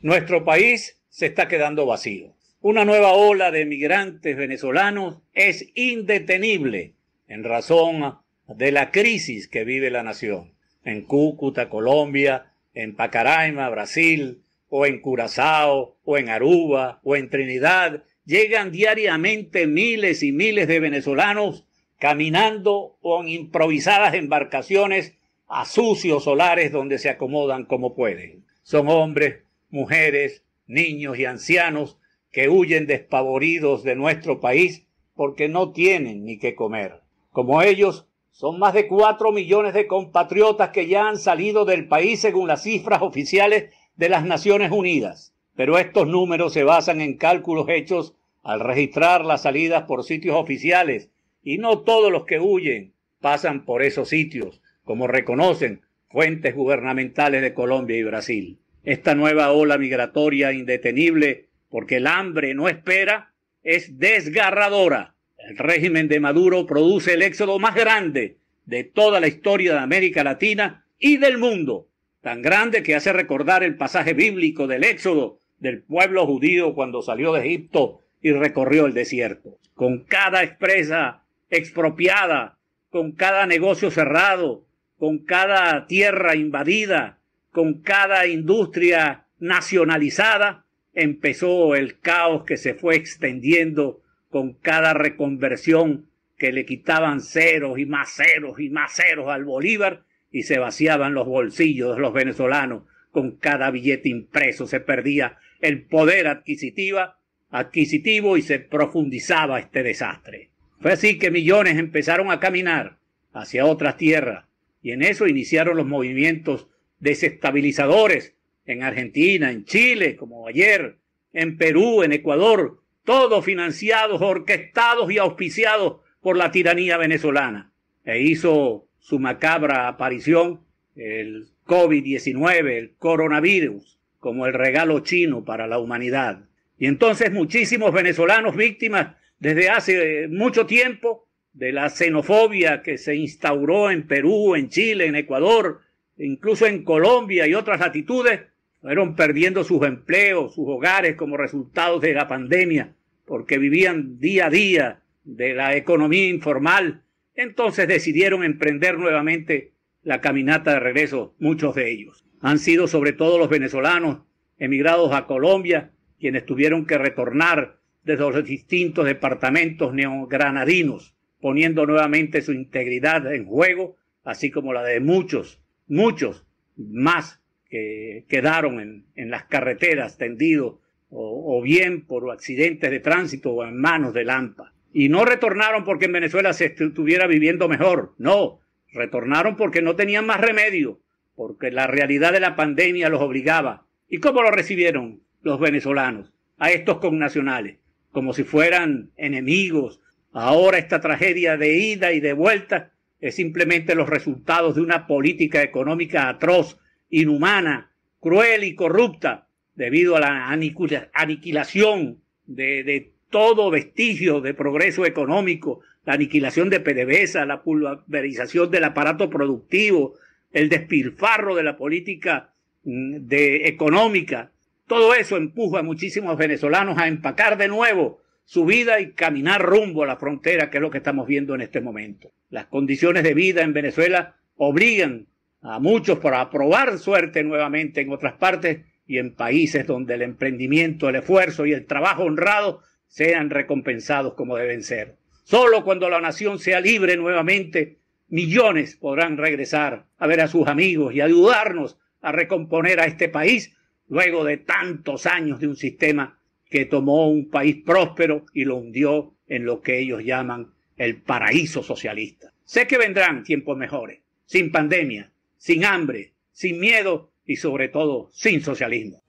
Nuestro país se está quedando vacío. Una nueva ola de migrantes venezolanos es indetenible en razón de la crisis que vive la nación. En Cúcuta, Colombia, en Pacaraima, Brasil, o en Curazao, o en Aruba, o en Trinidad, llegan diariamente miles y miles de venezolanos caminando o en improvisadas embarcaciones a sucios solares donde se acomodan como pueden. Son hombres, mujeres, niños y ancianos que huyen despavoridos de nuestro país porque no tienen ni qué comer. Como ellos, son más de cuatro millones de compatriotas que ya han salido del país según las cifras oficiales de las Naciones Unidas. Pero estos números se basan en cálculos hechos al registrar las salidas por sitios oficiales y no todos los que huyen pasan por esos sitios, como reconocen fuentes gubernamentales de Colombia y Brasil. Esta nueva ola migratoria indetenible, porque el hambre no espera, es desgarradora. El régimen de Maduro produce el éxodo más grande de toda la historia de América Latina y del mundo, tan grande que hace recordar el pasaje bíblico del éxodo del pueblo judío cuando salió de Egipto y recorrió el desierto. Con cada expresa expropiada, con cada negocio cerrado, con cada tierra invadida, con cada industria nacionalizada, empezó el caos que se fue extendiendo con cada reconversión que le quitaban ceros y más ceros y más ceros al Bolívar y se vaciaban los bolsillos de los venezolanos. Con cada billete impreso se perdía el poder adquisitivo y se profundizaba este desastre. Fue así que millones empezaron a caminar hacia otras tierras y en eso iniciaron los movimientos desestabilizadores en Argentina, en Chile, como ayer, en Perú, en Ecuador, todos financiados, orquestados y auspiciados por la tiranía venezolana. E hizo su macabra aparición el COVID-19, el coronavirus, como el regalo chino para la humanidad. Y entonces muchísimos venezolanos víctimas desde hace mucho tiempo de la xenofobia que se instauró en Perú, en Chile, en Ecuador, incluso en Colombia y otras latitudes, fueron perdiendo sus empleos, sus hogares como resultado de la pandemia, porque vivían día a día de la economía informal. Entonces decidieron emprender nuevamente la caminata de regreso, muchos de ellos. Han sido sobre todo los venezolanos emigrados a Colombia, quienes tuvieron que retornar desde los distintos departamentos neogranadinos, poniendo nuevamente su integridad en juego, así como la de muchos muchos más que quedaron en, las carreteras tendidos o, bien por accidentes de tránsito o en manos de Lampa. Y no retornaron porque en Venezuela se estuviera viviendo mejor, no, retornaron porque no tenían más remedio, porque la realidad de la pandemia los obligaba. ¿Y cómo lo recibieron los venezolanos a estos connacionales? Como si fueran enemigos. Ahora esta tragedia de ida y de vuelta es simplemente los resultados de una política económica atroz, inhumana, cruel y corrupta, debido a la aniquilación de, todo vestigio de progreso económico, la aniquilación de PDVSA, la pulverización del aparato productivo, el despilfarro de la política mm, de económica. Todo eso empuja a muchísimos venezolanos a empacar de nuevo su vida y caminar rumbo a la frontera, que es lo que estamos viendo en este momento. Las condiciones de vida en Venezuela obligan a muchos para probar suerte nuevamente en otras partes y en países donde el emprendimiento, el esfuerzo y el trabajo honrado sean recompensados como deben ser. Solo cuando la nación sea libre nuevamente, millones podrán regresar a ver a sus amigos y ayudarnos a recomponer a este país luego de tantos años de un sistema que tomó un país próspero y lo hundió en lo que ellos llaman el paraíso socialista. Sé que vendrán tiempos mejores, sin pandemia, sin hambre, sin miedo y sobre todo sin socialismo.